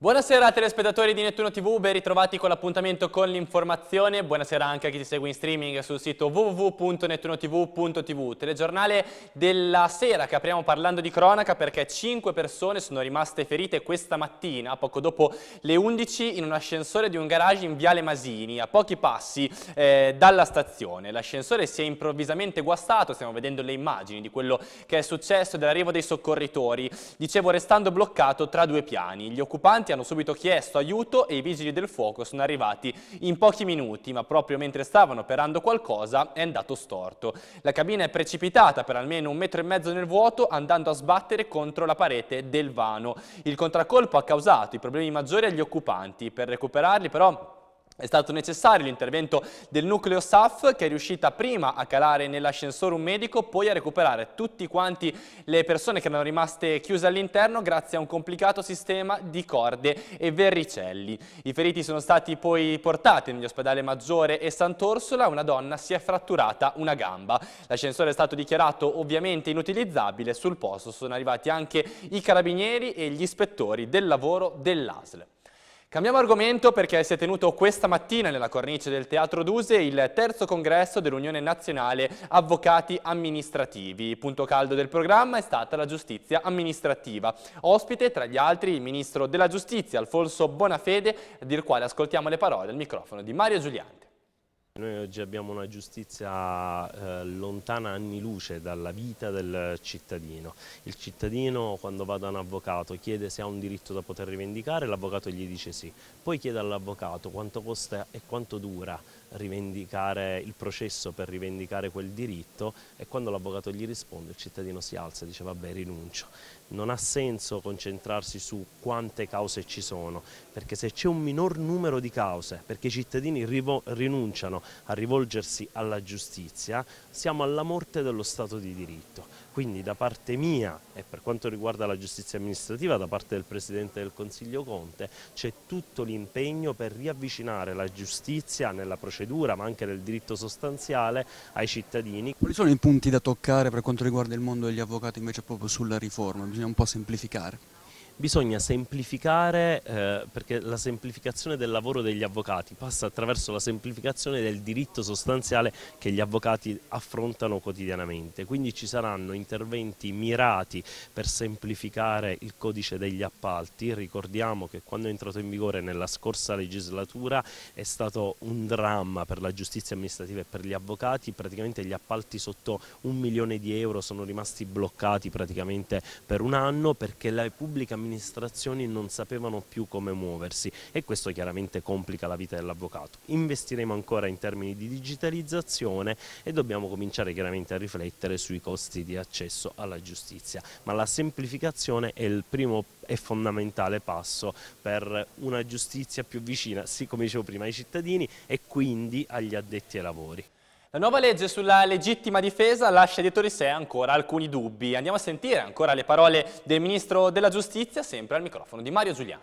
Buonasera telespettatori di Nettuno TV, ben ritrovati con l'appuntamento con l'informazione. Buonasera anche a chi ci segue in streaming sul sito www.nettunotv.tv. Telegiornale della sera che apriamo parlando di cronaca perché 5 persone sono rimaste ferite questa mattina, poco dopo le 11, in un ascensore di un garage in Viale Masini, a pochi passi eh, dalla stazione. L'ascensore si è improvvisamente guastato, stiamo vedendo le immagini di quello che è successo dell'arrivo dei soccorritori. Dicevo, restando bloccato tra due piani. Gli occupanti manifestanti hanno subito chiesto aiuto e i vigili del fuoco sono arrivati in pochi minuti, ma proprio mentre stavano operando qualcosa è andato storto. La cabina è precipitata per almeno un metro e mezzo nel vuoto andando a sbattere contro la parete del vano. Il contraccolpo ha causato i problemi maggiori agli occupanti, per recuperarli però è stato necessario l'intervento del nucleo SAF che è riuscita prima a calare nell'ascensore un medico, poi a recuperare tutti quanti le persone che erano rimaste chiuse all'interno grazie a un complicato sistema di corde e verricelli. I feriti sono stati poi portati negli ospedali Maggiore e Sant'Orsola, una donna si è fratturata una gamba. L'ascensore è stato dichiarato ovviamente inutilizzabile, sul posto sono arrivati anche i carabinieri e gli ispettori del lavoro dell'ASL. Cambiamo argomento perché si è tenuto questa mattina nella cornice del Teatro d'Use il terzo congresso dell'Unione Nazionale Avvocati Amministrativi. Punto caldo del programma è stata la giustizia amministrativa. Ospite tra gli altri il Ministro della Giustizia Alfonso Bonafede, del quale ascoltiamo le parole al microfono di Mario Giuliante. Noi oggi abbiamo una giustizia eh, lontana anni luce dalla vita del cittadino. Il cittadino quando va da un avvocato chiede se ha un diritto da poter rivendicare, l'avvocato gli dice sì. Poi chiede all'avvocato quanto costa e quanto dura rivendicare il processo per rivendicare quel diritto e quando l'avvocato gli risponde il cittadino si alza e dice vabbè rinuncio non ha senso concentrarsi su quante cause ci sono, perché se c'è un minor numero di cause, perché i cittadini rinunciano a rivolgersi alla giustizia, siamo alla morte dello Stato di diritto. Quindi da parte mia e per quanto riguarda la giustizia amministrativa, da parte del Presidente del Consiglio Conte, c'è tutto l'impegno per riavvicinare la giustizia nella procedura ma anche nel diritto sostanziale ai cittadini. Quali sono i punti da toccare per quanto riguarda il mondo degli avvocati invece proprio sulla riforma? Bisogna un po' semplificare bisogna semplificare, eh, perché la semplificazione del lavoro degli avvocati passa attraverso la semplificazione del diritto sostanziale che gli avvocati affrontano quotidianamente, quindi ci saranno interventi mirati per semplificare il codice degli appalti, ricordiamo che quando è entrato in vigore nella scorsa legislatura è stato un dramma per la giustizia amministrativa e per gli avvocati, praticamente gli appalti sotto un milione di euro sono rimasti bloccati praticamente per un anno perché la pubblica amministrazione amministrazioni non sapevano più come muoversi e questo chiaramente complica la vita dell'avvocato. Investiremo ancora in termini di digitalizzazione e dobbiamo cominciare chiaramente a riflettere sui costi di accesso alla giustizia, ma la semplificazione è il primo e fondamentale passo per una giustizia più vicina, sì come dicevo prima, ai cittadini e quindi agli addetti ai lavori. La nuova legge sulla legittima difesa lascia dietro di sé ancora alcuni dubbi. Andiamo a sentire ancora le parole del Ministro della Giustizia, sempre al microfono di Mario Giuliani.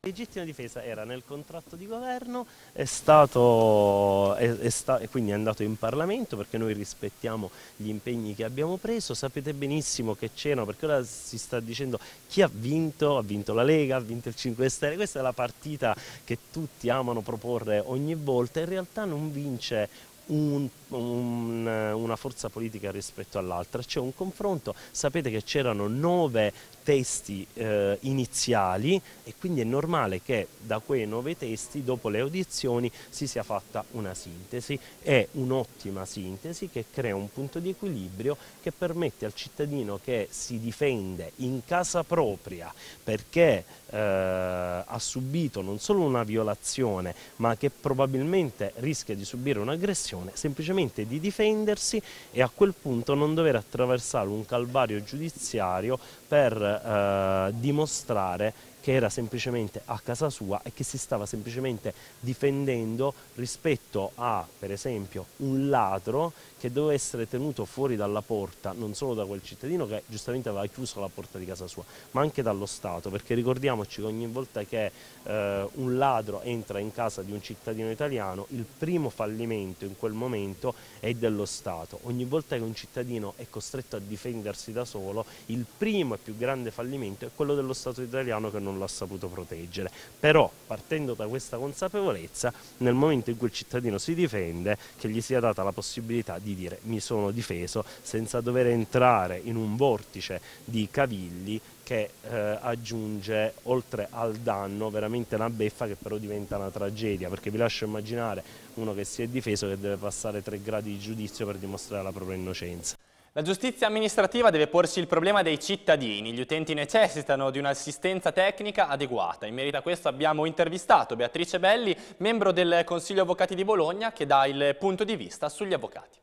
Legittima difesa era nel contratto di governo, è stato, è, è sta, quindi è andato in Parlamento perché noi rispettiamo gli impegni che abbiamo preso, sapete benissimo che c'erano, perché ora si sta dicendo chi ha vinto, ha vinto la Lega, ha vinto il 5 Stelle, questa è la partita che tutti amano proporre ogni volta, in realtà non vince un, un, eh, una forza politica rispetto all'altra, c'è un confronto, sapete che c'erano nove testi eh, iniziali e quindi è normale che da quei nove testi dopo le audizioni si sia fatta una sintesi, è un'ottima sintesi che crea un punto di equilibrio che permette al cittadino che si difende in casa propria perché eh, ha subito non solo una violazione ma che probabilmente rischia di subire un'aggressione azione, semplicemente di difendersi e a quel punto non dover attraversare un calvario giudiziario per eh, dimostrare che era semplicemente a casa sua e che si stava semplicemente difendendo rispetto a, per esempio, un ladro che doveva essere tenuto fuori dalla porta, non solo da quel cittadino che giustamente aveva chiuso la porta di casa sua, ma anche dallo Stato, perché ricordiamoci che ogni volta che eh, un ladro entra in casa di un cittadino italiano, il primo fallimento in quel momento è dello Stato. Ogni volta che un cittadino è costretto a difendersi da solo, il primo e più grande fallimento è quello dello Stato italiano che non non l'ha saputo proteggere. Però partendo da questa consapevolezza, nel momento in cui il cittadino si difende, che gli sia data la possibilità di dire mi sono difeso senza dover entrare in un vortice di cavilli che eh, aggiunge oltre al danno veramente una beffa che però diventa una tragedia perché vi lascio immaginare uno che si è difeso che deve passare tre gradi di giudizio per dimostrare la propria innocenza. La giustizia amministrativa deve porsi il problema dei cittadini. Gli utenti necessitano di un'assistenza tecnica adeguata. In merito a questo abbiamo intervistato Beatrice Belli, membro del Consiglio Avvocati di Bologna, che dà il punto di vista sugli avvocati.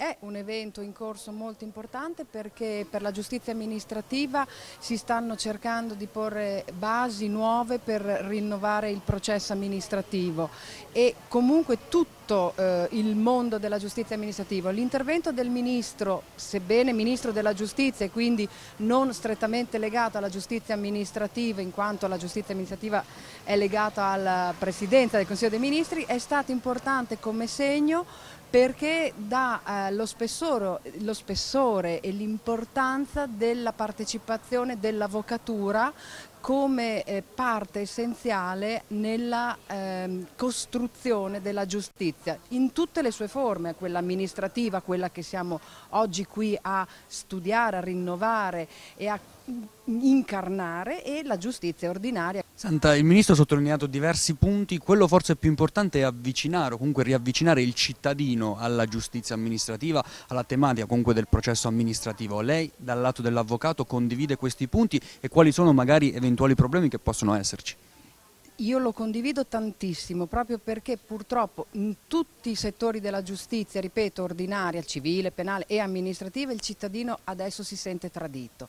È un evento in corso molto importante perché per la giustizia amministrativa si stanno cercando di porre basi nuove per rinnovare il processo amministrativo e comunque tutto eh, il mondo della giustizia amministrativa. L'intervento del Ministro, sebbene Ministro della Giustizia e quindi non strettamente legato alla giustizia amministrativa in quanto la giustizia amministrativa è legata alla Presidenza del Consiglio dei Ministri, è stato importante come segno perché dà eh, lo, spessore, lo, spessore e l'importanza della partecipazione dell'avvocatura come eh, parte essenziale nella eh, costruzione della giustizia in tutte le sue forme, quella amministrativa, quella che siamo oggi qui a studiare, a rinnovare e a incarnare e la giustizia ordinaria. Santa, il Ministro ha sottolineato diversi punti, quello forse più importante è avvicinare o comunque riavvicinare il cittadino alla giustizia amministrativa, alla tematica comunque del processo amministrativo. Lei dal lato dell'avvocato condivide questi punti e quali sono magari eventuali problemi che possono esserci? Io lo condivido tantissimo proprio perché purtroppo in tutti i settori della giustizia, ripeto, ordinaria, civile, penale e amministrativa, il cittadino adesso si sente tradito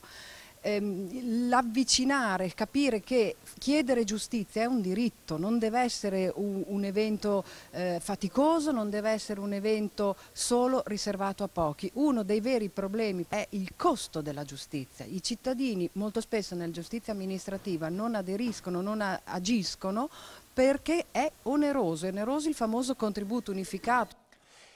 ehm, l'avvicinare, capire che chiedere giustizia è un diritto, non deve essere un, un evento eh, faticoso, non deve essere un evento solo riservato a pochi. Uno dei veri problemi è il costo della giustizia. I cittadini molto spesso nella giustizia amministrativa non aderiscono, non agiscono perché è oneroso, è oneroso il famoso contributo unificato.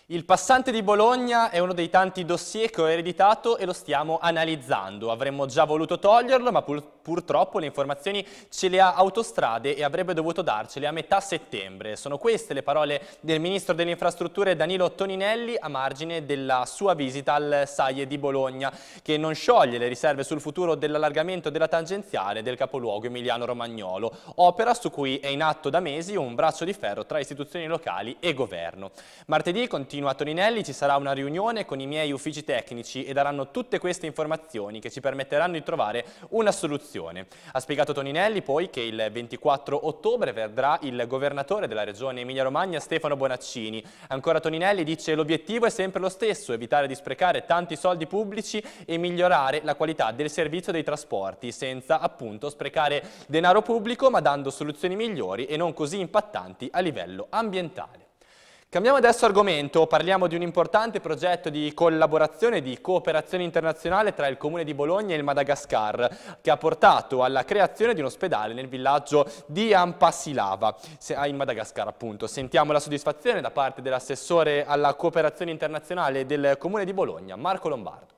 Il passante di Bologna è uno dei tanti dossier che ho ereditato e lo stiamo analizzando. Avremmo già voluto toglierlo, ma pur purtroppo le informazioni ce le ha Autostrade e avrebbe dovuto darcele a metà settembre. Sono queste le parole del Ministro delle Infrastrutture Danilo Toninelli a margine della sua visita al Saie di Bologna, che non scioglie le riserve sul futuro dell'allargamento della tangenziale del capoluogo Emiliano-Romagnolo, opera su cui è in atto da mesi un braccio di ferro tra istituzioni locali e governo. Martedì continua continua a Toninelli ci sarà una riunione con i miei uffici tecnici e daranno tutte queste informazioni che ci permetteranno di trovare una soluzione. Ha spiegato Toninelli poi che il 24 ottobre verrà il governatore della regione Emilia-Romagna Stefano Bonaccini. Ancora Toninelli dice l'obiettivo è sempre lo stesso, evitare di sprecare tanti soldi pubblici e migliorare la qualità del servizio dei trasporti senza appunto sprecare denaro pubblico ma dando soluzioni migliori e non così impattanti a livello ambientale. Cambiamo adesso argomento, parliamo di un importante progetto di collaborazione e di cooperazione internazionale tra il Comune di Bologna e il Madagascar, che ha portato alla creazione di un ospedale nel villaggio di Ampasilava, ah, in Madagascar appunto. Sentiamo la soddisfazione da parte dell'assessore alla cooperazione internazionale del Comune di Bologna, Marco Lombardo.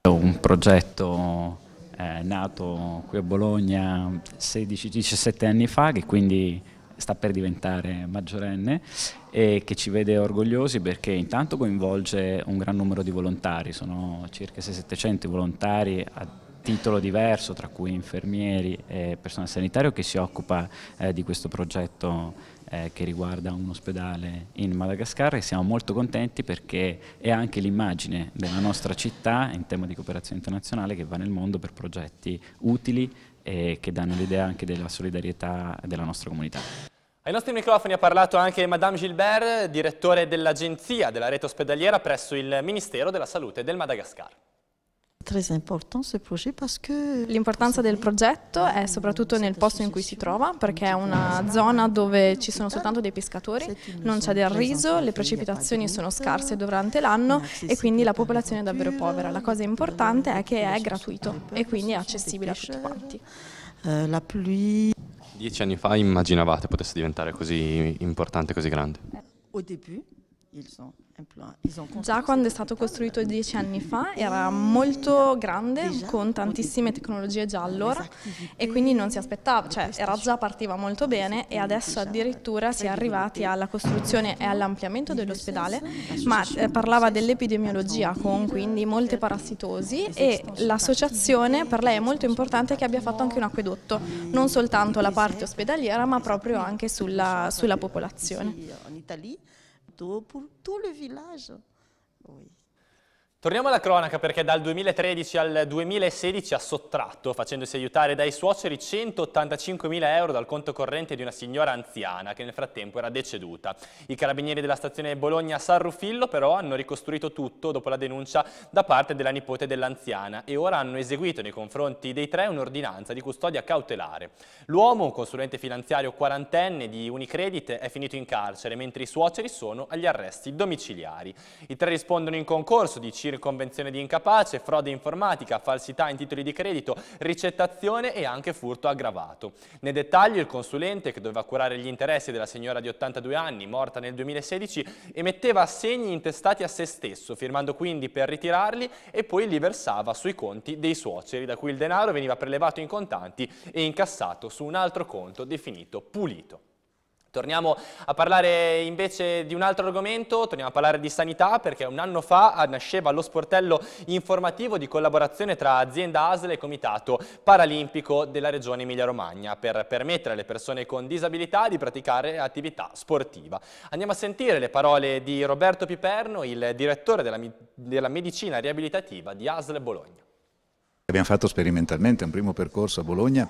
È un progetto eh, nato qui a Bologna 16-17 anni fa, che quindi sta per diventare maggiorenne e che ci vede orgogliosi perché intanto coinvolge un gran numero di volontari, sono circa 600-700 volontari a titolo diverso, tra cui infermieri e personale sanitario che si occupa eh, di questo progetto eh, che riguarda un ospedale in Madagascar e siamo molto contenti perché è anche l'immagine della nostra città in tema di cooperazione internazionale che va nel mondo per progetti utili e che danno l'idea anche della solidarietà della nostra comunità. Ai nostri microfoni ha parlato anche Madame Gilbert, direttore dell'agenzia della rete ospedaliera presso il Ministero della Salute del Madagascar. L'importanza del progetto è soprattutto nel posto in cui si trova, perché è una zona dove ci sono soltanto dei pescatori, non c'è del riso, le precipitazioni sono scarse durante l'anno e quindi la popolazione è davvero povera. La cosa importante è che è gratuito e quindi è accessibile a tutti quanti. Euh, la pluie Dieci anni fa immaginavate potesse diventare così importante, così grande? Au début, ils ont Già quando è stato costruito dieci anni fa era molto grande, con tantissime tecnologie già allora e quindi non si aspettava, cioè era già partiva molto bene e adesso addirittura si è arrivati alla costruzione e all'ampliamento dell'ospedale, ma eh, parlava dell'epidemiologia con quindi molte certo. parassitosi e l'associazione per lei è molto importante che abbia fatto anche un acquedotto, non soltanto la parte ospedaliera ma proprio anche sulla, sulla popolazione. pour tout le village. Oui. Torniamo alla cronaca perché dal 2013 al 2016 ha sottratto, facendosi aiutare dai suoceri, 185.000 euro dal conto corrente di una signora anziana che nel frattempo era deceduta. I carabinieri della stazione Bologna-San Rufillo però hanno ricostruito tutto dopo la denuncia da parte della nipote dell'anziana e ora hanno eseguito nei confronti dei tre un'ordinanza di custodia cautelare. L'uomo, un consulente finanziario quarantenne di Unicredit, è finito in carcere mentre i suoceri sono agli arresti domiciliari. I tre rispondono in concorso di circa CIR, convenzione di incapace, frode informatica, falsità in titoli di credito, ricettazione e anche furto aggravato. Nel dettagli il consulente, che doveva curare gli interessi della signora di 82 anni, morta nel 2016, emetteva assegni intestati a se stesso, firmando quindi per ritirarli e poi li versava sui conti dei suoceri, da cui il denaro veniva prelevato in contanti e incassato su un altro conto definito pulito. Torniamo a parlare invece di un altro argomento, torniamo a parlare di sanità perché un anno fa nasceva lo sportello informativo di collaborazione tra azienda ASL e Comitato Paralimpico della Regione Emilia-Romagna per permettere alle persone con disabilità di praticare attività sportiva. Andiamo a sentire le parole di Roberto Piperno, il direttore della, della medicina riabilitativa di ASL Bologna. Abbiamo fatto sperimentalmente un primo percorso a Bologna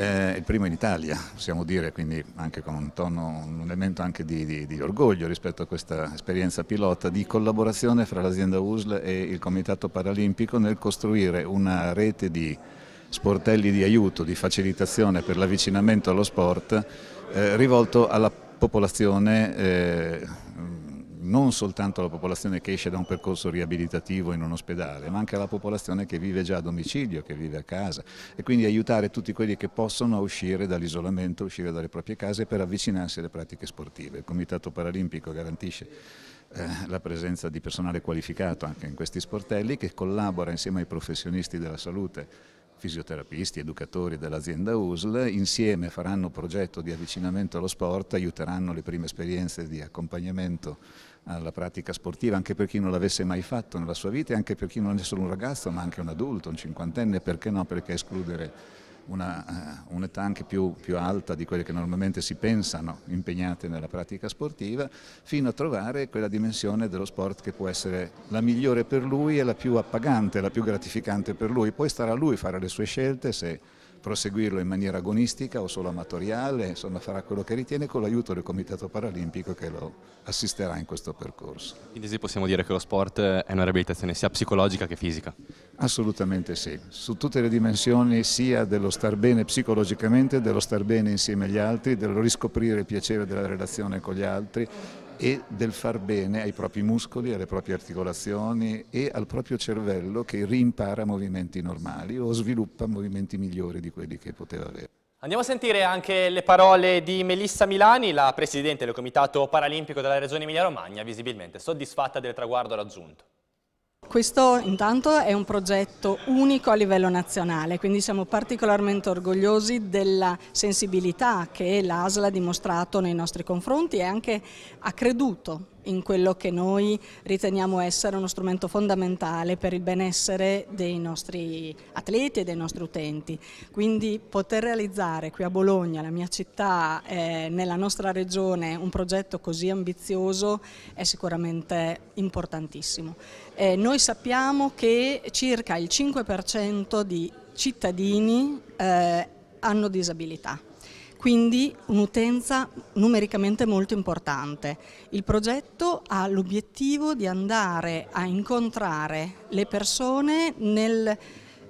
eh, il primo in Italia, possiamo dire, quindi anche con un, tono, un elemento anche di, di, di, orgoglio rispetto a questa esperienza pilota di collaborazione fra l'azienda USL e il Comitato Paralimpico nel costruire una rete di sportelli di aiuto, di facilitazione per l'avvicinamento allo sport eh, rivolto alla popolazione eh, non soltanto la popolazione che esce da un percorso riabilitativo in un ospedale, ma anche la popolazione che vive già a domicilio, che vive a casa e quindi aiutare tutti quelli che possono uscire dall'isolamento, uscire dalle proprie case per avvicinarsi alle pratiche sportive. Il Comitato Paralimpico garantisce eh, la presenza di personale qualificato anche in questi sportelli che collabora insieme ai professionisti della salute fisioterapisti, educatori dell'azienda USL, insieme faranno progetto di avvicinamento allo sport, aiuteranno le prime esperienze di accompagnamento alla pratica sportiva, anche per chi non l'avesse mai fatto nella sua vita, e anche per chi non è solo un ragazzo, ma anche un adulto, un cinquantenne, perché no? Perché escludere eh, un'età anche più, più, alta di quelle che normalmente si pensano impegnate nella pratica sportiva, fino a trovare quella dimensione dello sport che può essere la migliore per lui e la più appagante, la più gratificante per lui. Poi starà a lui fare le sue scelte se proseguirlo in maniera agonistica o solo amatoriale, insomma farà quello che ritiene con l'aiuto del Comitato Paralimpico che lo assisterà in questo percorso. Quindi sì, possiamo dire che lo sport è una riabilitazione sia psicologica che fisica? Assolutamente sì, su tutte le dimensioni sia dello star bene psicologicamente, dello star bene insieme agli altri, dello riscoprire il piacere della relazione con gli altri, e del far bene ai propri muscoli, alle proprie articolazioni e al proprio cervello che rimpara movimenti normali o sviluppa movimenti migliori di quelli che poteva avere. Andiamo a sentire anche le parole di Melissa Milani, la Presidente del Comitato Paralimpico della Regione Emilia-Romagna, visibilmente soddisfatta del traguardo raggiunto. Questo intanto è un progetto unico a livello nazionale, quindi siamo particolarmente orgogliosi della sensibilità che l'ASL ha dimostrato nei nostri confronti e anche ha creduto in quello che noi riteniamo essere uno strumento fondamentale per il benessere dei nostri atleti e dei nostri utenti. Quindi poter realizzare qui a Bologna, la mia città, eh, nella nostra regione, un progetto così ambizioso è sicuramente importantissimo. Eh, noi sappiamo che circa il 5% di cittadini eh, hanno disabilità quindi un'utenza numericamente molto importante. Il progetto ha l'obiettivo di andare a incontrare le persone nel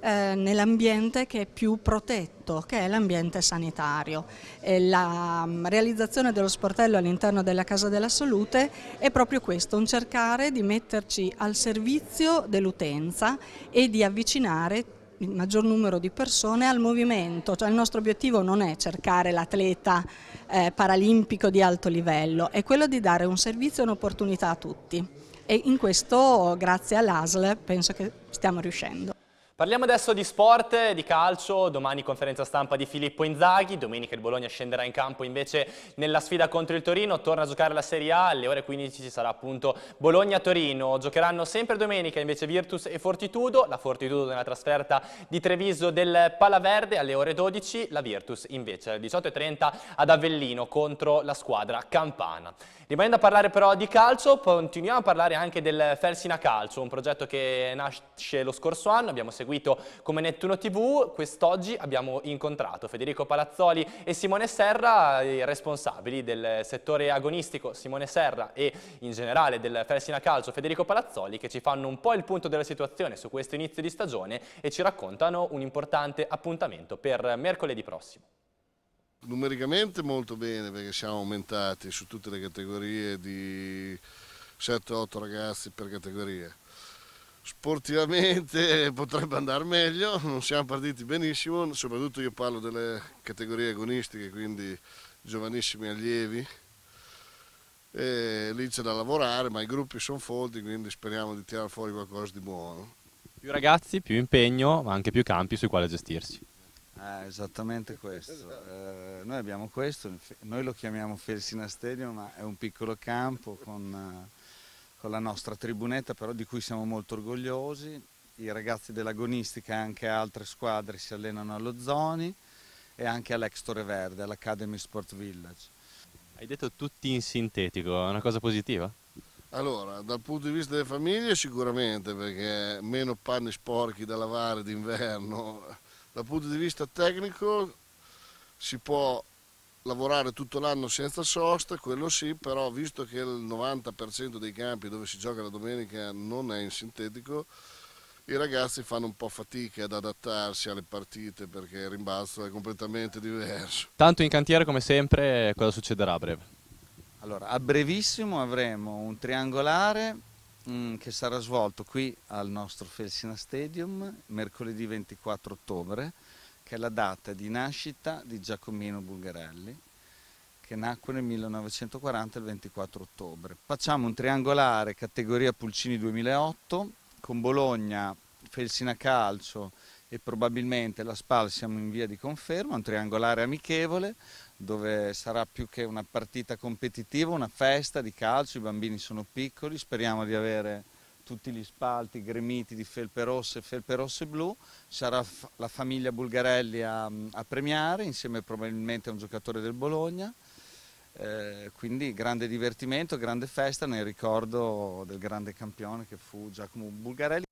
eh, nell'ambiente che è più protetto, che è l'ambiente sanitario. E la mh, mm, realizzazione dello sportello all'interno della Casa della Salute è proprio questo, un cercare di metterci al servizio dell'utenza e di avvicinare il maggior numero di persone al movimento, cioè il nostro obiettivo non è cercare l'atleta eh, paralimpico di alto livello, è quello di dare un servizio e un'opportunità a tutti e in questo grazie all'ASL penso che stiamo riuscendo. Parliamo adesso di sport, di calcio, domani conferenza stampa di Filippo Inzaghi, domenica il Bologna scenderà in campo invece nella sfida contro il Torino, torna a giocare la Serie A, alle ore 15 ci sarà appunto Bologna-Torino, giocheranno sempre domenica invece Virtus e Fortitudo, la Fortitudo nella trasferta di Treviso del Palaverde alle ore 12, la Virtus invece alle 18.30 ad Avellino contro la squadra Campana. Rimanendo a parlare però di calcio, continuiamo a parlare anche del Felsina Calcio, un progetto che nasce lo scorso anno, abbiamo seguito seguito come Nettuno TV, quest'oggi abbiamo incontrato Federico Palazzoli e Simone Serra, i responsabili del settore agonistico Simone Serra e in generale del Felsina Calcio Federico Palazzoli che ci fanno un po' il punto della situazione su questo inizio di stagione e ci raccontano un importante appuntamento per mercoledì prossimo. Numericamente molto bene perché siamo aumentati su tutte le categorie di 7-8 ragazzi per categoria sportivamente potrebbe andare meglio, non siamo partiti benissimo, soprattutto io parlo delle categorie agonistiche, quindi giovanissimi allievi. E lì c'è da lavorare, ma i gruppi sono folti, quindi speriamo di tirare fuori qualcosa di buono. Più ragazzi, più impegno, ma anche più campi sui quali gestirsi. Ah, esattamente questo. Eh, noi abbiamo questo, noi lo chiamiamo Felsina Stadium, ma è un piccolo campo con eh, con la nostra tribunetta però di cui siamo molto orgogliosi. I ragazzi dell'agonistica e anche altre squadre si allenano allo Zoni e anche all'Extore Verde, all'Academy Sport Village. Hai detto tutti in sintetico, è una cosa positiva? Allora, dal punto di vista delle famiglie sicuramente, perché meno panni sporchi da lavare d'inverno. Dal punto di vista tecnico si può lavorare tutto l'anno senza sosta, quello sì, però visto che il 90% dei campi dove si gioca la domenica non è in sintetico, i ragazzi fanno un po' fatica ad adattarsi alle partite perché il rimbalzo è completamente diverso. Tanto in cantiere come sempre, cosa succederà a breve? Allora, a brevissimo avremo un triangolare mh, mm, che sarà svolto qui al nostro Felsina Stadium mercoledì 24 ottobre che è la data di nascita di Giacomino Bulgarelli, che nacque nel 1940 il 24 ottobre. Facciamo un triangolare categoria Pulcini 2008 con Bologna, Felsina Calcio e probabilmente la SPAL siamo in via di conferma, un triangolare amichevole dove sarà più che una partita competitiva, una festa di calcio, i bambini sono piccoli, speriamo di avere tutti gli spalti gremiti di felpe rosse e felpe rosse blu, sarà la famiglia Bulgarelli a, a premiare insieme probabilmente a un giocatore del Bologna, eh, quindi grande divertimento, grande festa nel ricordo del grande campione che fu Giacomo Bulgarelli.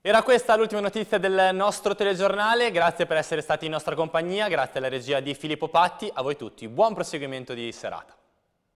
Era questa l'ultima notizia del nostro telegiornale, grazie per essere stati in nostra compagnia, grazie alla regia di Filippo Patti, a voi tutti buon proseguimento di serata.